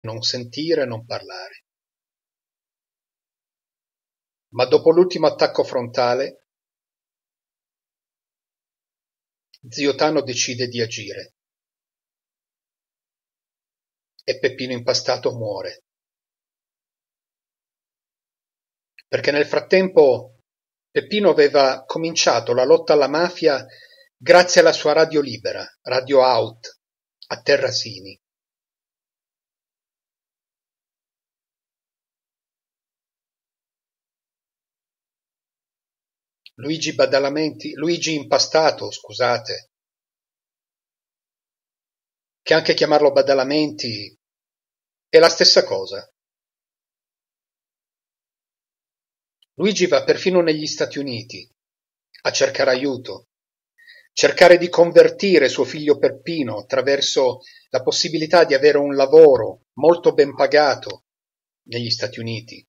non sentire, non parlare. Ma dopo l'ultimo attacco frontale, zio Tano decide di agire. E Peppino Impastato muore. Perché nel frattempo Peppino aveva cominciato la lotta alla mafia grazie alla sua radio libera, Radio Out, a Terrasini. Luigi Badalamenti, Luigi Impastato, scusate, che anche chiamarlo Badalamenti è la stessa cosa. Luigi va perfino negli Stati Uniti a cercare aiuto, cercare di convertire suo figlio Peppino attraverso la possibilità di avere un lavoro molto ben pagato negli Stati Uniti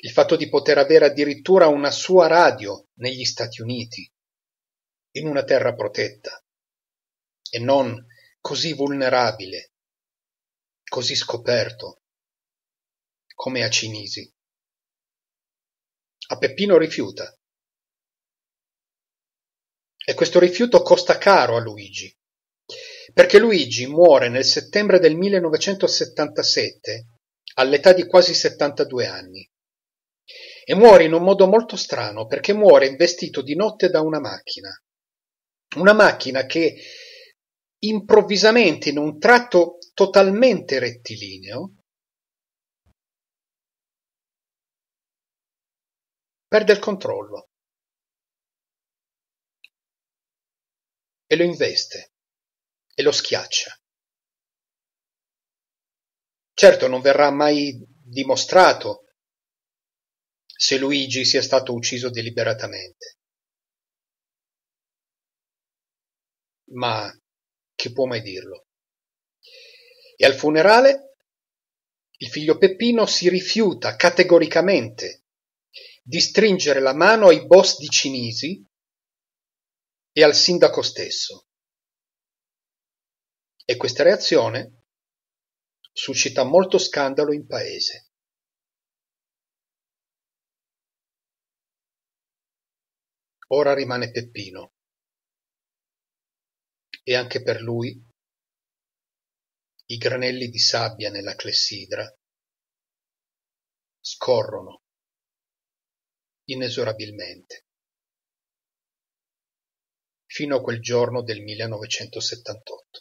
il fatto di poter avere addirittura una sua radio negli Stati Uniti, in una terra protetta, e non così vulnerabile, così scoperto, come a Cinisi. A Peppino rifiuta. E questo rifiuto costa caro a Luigi, perché Luigi muore nel settembre del 1977 all'età di quasi 72 anni e muore in un modo molto strano perché muore investito di notte da una macchina. Una macchina che improvvisamente in un tratto totalmente rettilineo perde il controllo e lo investe e lo schiaccia. Certo non verrà mai dimostrato se Luigi sia stato ucciso deliberatamente. Ma chi può mai dirlo? E al funerale il figlio Peppino si rifiuta categoricamente di stringere la mano ai boss di Cinisi e al sindaco stesso. E questa reazione suscita molto scandalo in paese. Ora rimane Peppino. E anche per lui i granelli di sabbia nella clessidra scorrono inesorabilmente fino a quel giorno del 1978.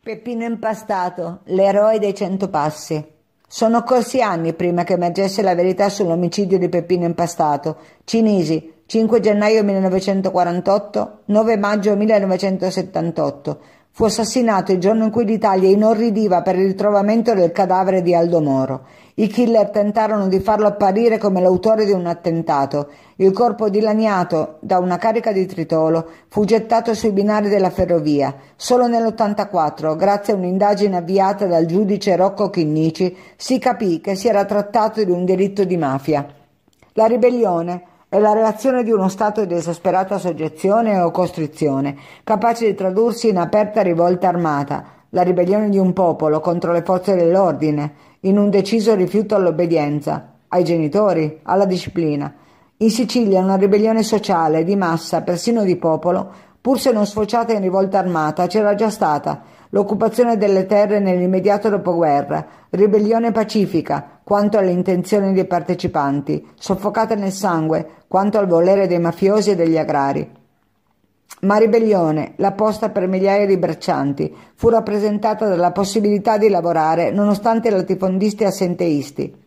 Peppino Impastato, l'eroe dei cento passi. Sono corsi anni prima che emergesse la verità sull'omicidio di Peppino Impastato. Cinisi, 5 gennaio 1948, 9 maggio 1978. Fu assassinato il giorno in cui l'Italia inorridiva per il ritrovamento del cadavere di Aldo Moro. I killer tentarono di farlo apparire come l'autore di un attentato. Il corpo dilaniato da una carica di tritolo fu gettato sui binari della ferrovia. Solo nell'84, grazie a un'indagine avviata dal giudice Rocco Chinnici, si capì che si era trattato di un delitto di mafia. La ribellione è la reazione di uno stato di esasperata soggezione o costrizione, capace di tradursi in aperta rivolta armata, la ribellione di un popolo contro le forze dell'ordine, in un deciso rifiuto all'obbedienza, ai genitori, alla disciplina. In Sicilia una ribellione sociale, di massa, persino di popolo, pur se non sfociata in rivolta armata, c'era già stata l'occupazione delle terre nell'immediato dopoguerra, ribellione pacifica quanto alle intenzioni dei partecipanti, soffocata nel sangue quanto al volere dei mafiosi e degli agrari. Ma ribellione, la posta per migliaia di braccianti, fu rappresentata dalla possibilità di lavorare nonostante i latifondisti assenteisti.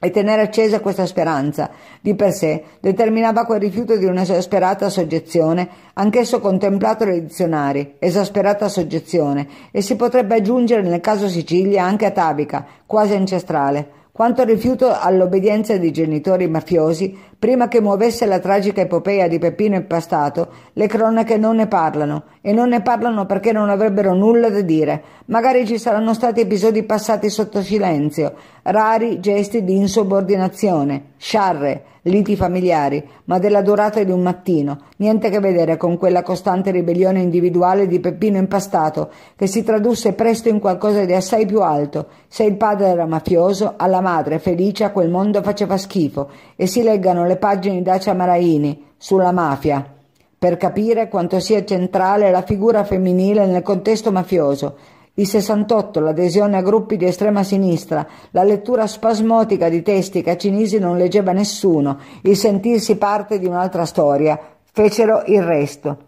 E tenere accesa questa speranza, di per sé, determinava quel rifiuto di un'esasperata soggezione, anch'esso contemplato dai dizionari, esasperata soggezione, e si potrebbe aggiungere nel caso Sicilia anche atavica, quasi ancestrale. Quanto rifiuto all'obbedienza dei genitori mafiosi, Prima che muovesse la tragica epopea di Peppino Impastato, le cronache non ne parlano, e non ne parlano perché non avrebbero nulla da dire. Magari ci saranno stati episodi passati sotto silenzio, rari gesti di insubordinazione, sciarre, liti familiari, ma della durata di un mattino, niente a che vedere con quella costante ribellione individuale di Peppino Impastato, che si tradusse presto in qualcosa di assai più alto. Se il padre era mafioso, alla madre, felice, a quel mondo faceva schifo, e si leggano le pagine di Acia Maraini sulla mafia per capire quanto sia centrale la figura femminile nel contesto mafioso. Il 68, l'adesione a gruppi di estrema sinistra, la lettura spasmodica di testi che a Cinisi non leggeva nessuno, il sentirsi parte di un'altra storia, fecero il resto.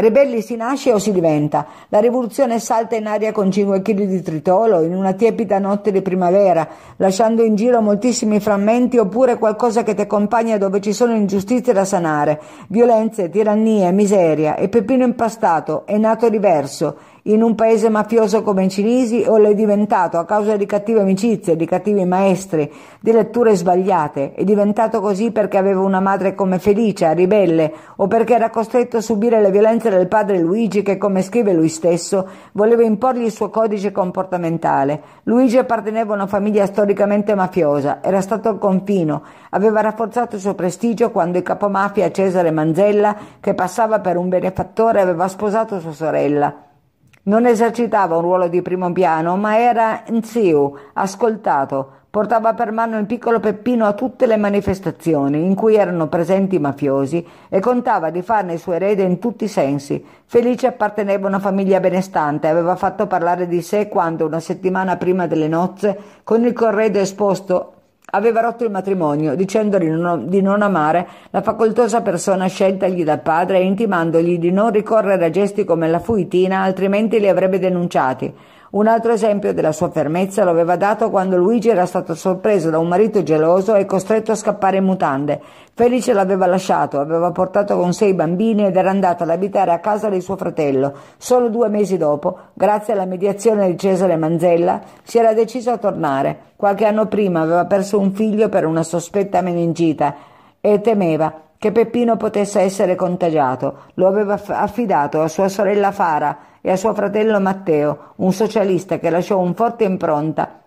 Rebelli si nasce o si diventa. La rivoluzione salta in aria con 5 kg di tritolo in una tiepida notte di primavera, lasciando in giro moltissimi frammenti oppure qualcosa che ti accompagna dove ci sono ingiustizie da sanare, violenze, tirannie, miseria. E Peppino impastato è nato diverso in un paese mafioso come i cinesi o l'è diventato a causa di cattive amicizie, di cattivi maestri, di letture sbagliate. È diventato così perché aveva una madre come Felicia, ribelle, o perché era costretto a subire le violenze del padre Luigi che, come scrive lui stesso, voleva imporgli il suo codice comportamentale. Luigi apparteneva a una famiglia storicamente mafiosa, era stato al confino, aveva rafforzato il suo prestigio quando il capomafia Cesare Manzella, che passava per un benefattore, aveva sposato sua sorella. Non esercitava un ruolo di primo piano, ma era Nziu, ascoltato. Portava per mano il piccolo Peppino a tutte le manifestazioni in cui erano presenti i mafiosi e contava di farne il suo erede in tutti i sensi. Felice apparteneva a una famiglia benestante, aveva fatto parlare di sé quando, una settimana prima delle nozze, con il corredo esposto Aveva rotto il matrimonio, dicendogli di non amare la facoltosa persona sceltagli dal padre e intimandogli di non ricorrere a gesti come la fuitina, altrimenti li avrebbe denunciati. Un altro esempio della sua fermezza lo aveva dato quando Luigi era stato sorpreso da un marito geloso e costretto a scappare in mutande. Felice l'aveva lasciato, aveva portato con sé i bambini ed era andata ad abitare a casa di suo fratello. Solo due mesi dopo, grazie alla mediazione di Cesare Manzella, si era deciso a tornare. Qualche anno prima aveva perso un figlio per una sospetta meningita e temeva che Peppino potesse essere contagiato. Lo aveva affidato a sua sorella Fara, e a suo fratello Matteo, un socialista che lasciò un forte impronta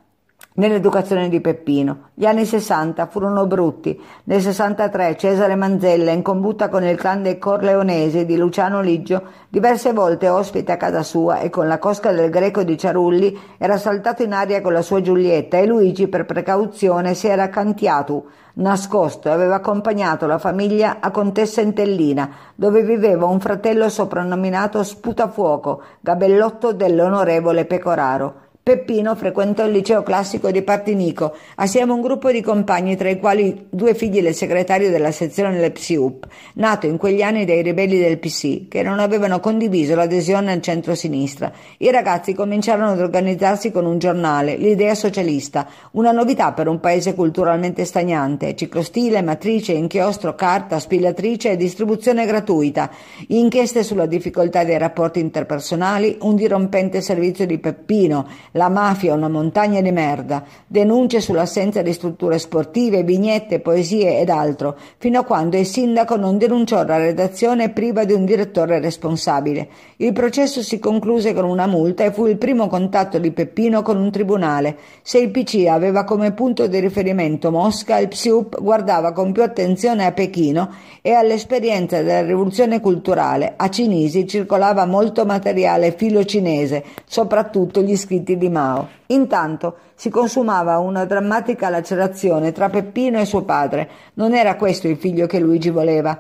nell'educazione di Peppino. Gli anni 60 furono brutti. Nel 63 Cesare Manzella, in combutta con il clan dei Corleonesi di Luciano Liggio, diverse volte ospite a casa sua e con la cosca del greco di Ciarulli era saltato in aria con la sua Giulietta e Luigi per precauzione si era accantiato, nascosto e aveva accompagnato la famiglia a Contessa Entellina, dove viveva un fratello soprannominato Sputafuoco, gabellotto dell'onorevole Pecoraro. Peppino frequentò il liceo classico di Partinico, assieme a un gruppo di compagni tra i quali due figli del segretario della sezione del PSIUP, nato in quegli anni dai ribelli del PC, che non avevano condiviso l'adesione al centro-sinistra. I ragazzi cominciarono ad organizzarsi con un giornale, l'idea socialista, una novità per un paese culturalmente stagnante, ciclostile, matrice, inchiostro, carta, spillatrice e distribuzione gratuita, inchieste sulla difficoltà dei rapporti interpersonali, un dirompente servizio di Peppino, la mafia è una montagna di merda, denunce sull'assenza di strutture sportive, vignette, poesie ed altro, fino a quando il sindaco non denunciò la redazione priva di un direttore responsabile. Il processo si concluse con una multa e fu il primo contatto di Peppino con un tribunale. Se il PC aveva come punto di riferimento Mosca, il PSUP guardava con più attenzione a Pechino e all'esperienza della rivoluzione culturale. A Cinisi circolava molto materiale filocinese, soprattutto gli scritti di di Mao. Intanto si consumava una drammatica lacerazione tra Peppino e suo padre. Non era questo il figlio che Luigi voleva.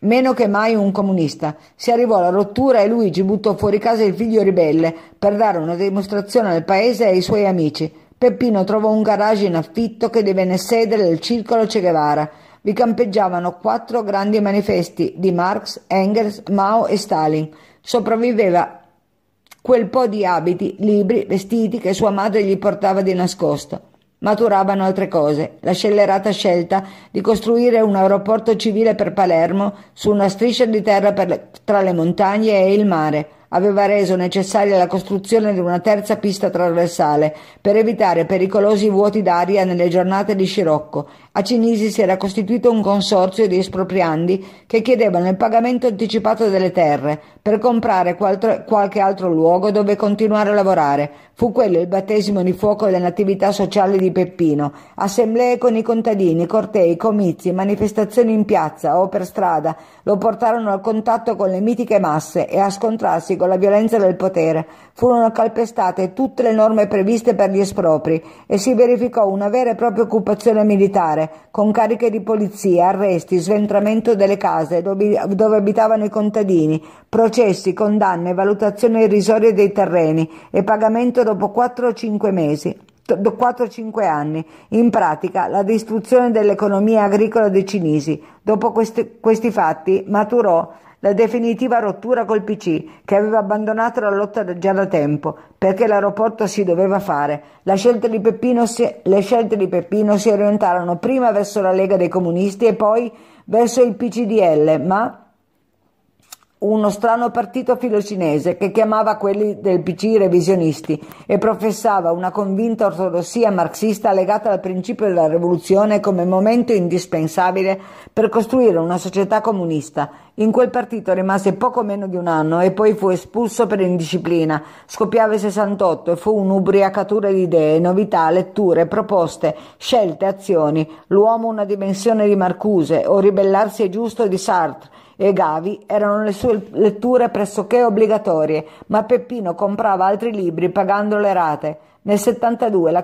Meno che mai un comunista. Si arrivò alla rottura e Luigi buttò fuori casa il figlio ribelle per dare una dimostrazione al paese e ai suoi amici. Peppino trovò un garage in affitto che divenne sede del circolo Che Guevara. Vi campeggiavano quattro grandi manifesti di Marx, Engels, Mao e Stalin. Sopravviveva quel po' di abiti, libri, vestiti che sua madre gli portava di nascosto. Maturavano altre cose, la scellerata scelta di costruire un aeroporto civile per Palermo su una striscia di terra le, tra le montagne e il mare, aveva reso necessaria la costruzione di una terza pista trasversale per evitare pericolosi vuoti d'aria nelle giornate di scirocco a Cinisi si era costituito un consorzio di espropriandi che chiedevano il pagamento anticipato delle terre per comprare qualche altro luogo dove continuare a lavorare. Fu quello il battesimo di fuoco delle natività sociali di Peppino. Assemblee con i contadini, cortei, comizi, manifestazioni in piazza o per strada lo portarono al contatto con le mitiche masse e a scontrarsi con la violenza del potere. Furono calpestate tutte le norme previste per gli espropri e si verificò una vera e propria occupazione militare con cariche di polizia, arresti, sventramento delle case dove abitavano i contadini, processi, condanne, valutazione irrisoria dei terreni e pagamento dopo 4 o 5 mesi. 4-5 anni, in pratica la distruzione dell'economia agricola dei cinesi. Dopo questi, questi fatti maturò la definitiva rottura col PC, che aveva abbandonato la lotta già da tempo, perché l'aeroporto si doveva fare. La scelta di Peppino si, le scelte di Peppino si orientarono prima verso la Lega dei Comunisti e poi verso il PCDL, ma uno strano partito filocinese che chiamava quelli del PC revisionisti e professava una convinta ortodossia marxista legata al principio della rivoluzione come momento indispensabile per costruire una società comunista. In quel partito rimase poco meno di un anno e poi fu espulso per indisciplina. Scoppiava il 68 e fu un'ubriacatura di idee, novità, letture, proposte, scelte, azioni. L'uomo una dimensione di Marcuse o ribellarsi è giusto di Sartre e Gavi erano le sue letture pressoché obbligatorie, ma Peppino comprava altri libri pagando le rate. Nel 72 la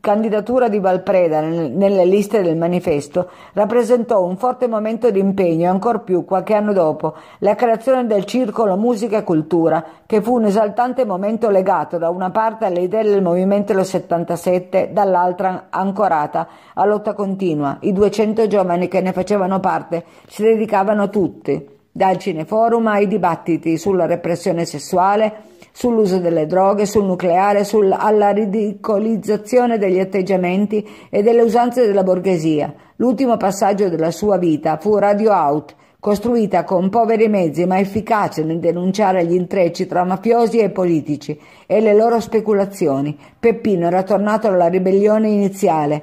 candidatura di Valpreda nelle liste del manifesto rappresentò un forte momento di impegno e ancor più qualche anno dopo la creazione del circolo Musica e Cultura, che fu un esaltante momento legato da una parte alle idee del movimento del 77, dall'altra ancorata a lotta continua. I 200 giovani che ne facevano parte si dedicavano tutti, dal cineforum ai dibattiti sulla repressione sessuale, sull'uso delle droghe, sul nucleare, sulla ridicolizzazione degli atteggiamenti e delle usanze della borghesia. L'ultimo passaggio della sua vita fu Radio Out, costruita con poveri mezzi ma efficace nel denunciare gli intrecci tra mafiosi e politici e le loro speculazioni. Peppino era tornato alla ribellione iniziale,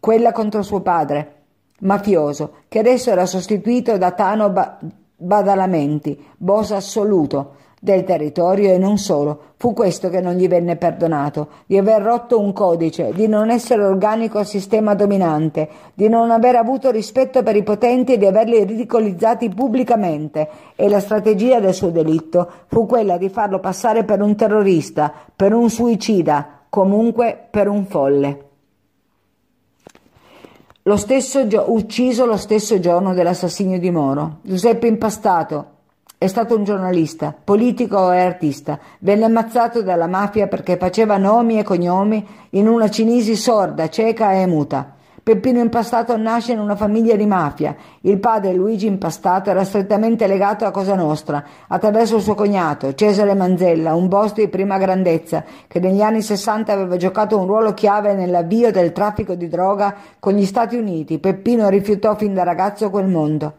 quella contro suo padre, mafioso, che adesso era sostituito da Tano ba- badalamenti, boss assoluto del territorio e non solo. Fu questo che non gli venne perdonato, di aver rotto un codice, di non essere organico al sistema dominante, di non aver avuto rispetto per i potenti e di averli ridicolizzati pubblicamente. E la strategia del suo delitto fu quella di farlo passare per un terrorista, per un suicida, comunque per un folle lo stesso, ucciso lo stesso giorno dell'assassinio di Moro. Giuseppe Impastato è stato un giornalista, politico e artista. Venne ammazzato dalla mafia perché faceva nomi e cognomi in una cinesi sorda, cieca e muta. Peppino Impastato nasce in una famiglia di mafia. Il padre Luigi Impastato era strettamente legato a Cosa Nostra attraverso il suo cognato Cesare Manzella, un boss di prima grandezza che negli anni 60 aveva giocato un ruolo chiave nell'avvio del traffico di droga con gli Stati Uniti. Peppino rifiutò fin da ragazzo quel mondo.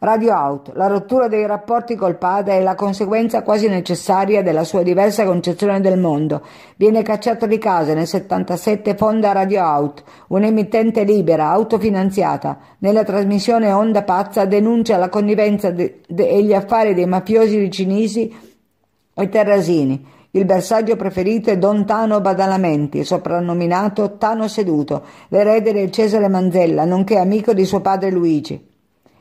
Radio Out, la rottura dei rapporti col padre è la conseguenza quasi necessaria della sua diversa concezione del mondo. Viene cacciato di casa nel 77 fonda Radio Out, un'emittente libera, autofinanziata. Nella trasmissione Onda Pazza denuncia la connivenza de- de- e gli affari dei mafiosi vicinisi e terrasini. Il bersaglio preferito è Don Tano Badalamenti, soprannominato Tano Seduto, l'erede del Cesare Manzella, nonché amico di suo padre Luigi.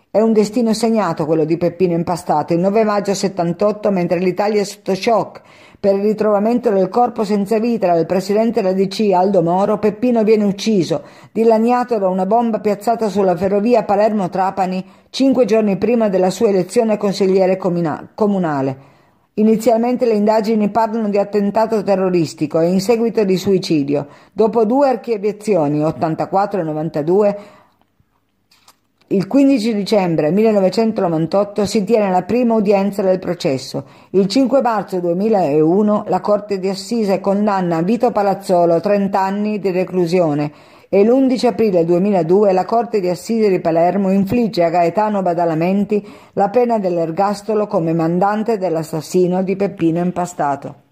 È un destino segnato quello di Peppino Impastato il 9 maggio 78 mentre l'Italia è sotto shock per il ritrovamento del corpo senza vita del presidente della DC Aldo Moro, Peppino viene ucciso, dilaniato da una bomba piazzata sulla ferrovia Palermo-Trapani cinque giorni prima della sua elezione consigliere comunale. Inizialmente le indagini parlano di attentato terroristico e in seguito di suicidio. Dopo due archiviazioni, 84 e 92, il 15 dicembre 1998 si tiene la prima udienza del processo. Il 5 marzo 2001 la Corte di Assise condanna Vito Palazzolo a 30 anni di reclusione e l'11 aprile 2002 la Corte di Assise di Palermo infligge a Gaetano Badalamenti la pena dell'ergastolo come mandante dell'assassino di Peppino Impastato.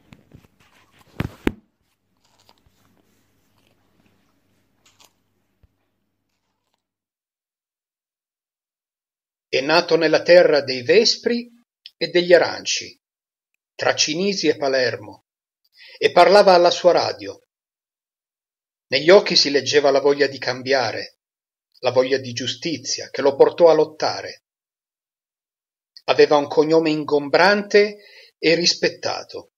È nato nella terra dei Vespri e degli Aranci, tra Cinisi e Palermo, e parlava alla sua radio. Negli occhi si leggeva la voglia di cambiare, la voglia di giustizia che lo portò a lottare. Aveva un cognome ingombrante e rispettato.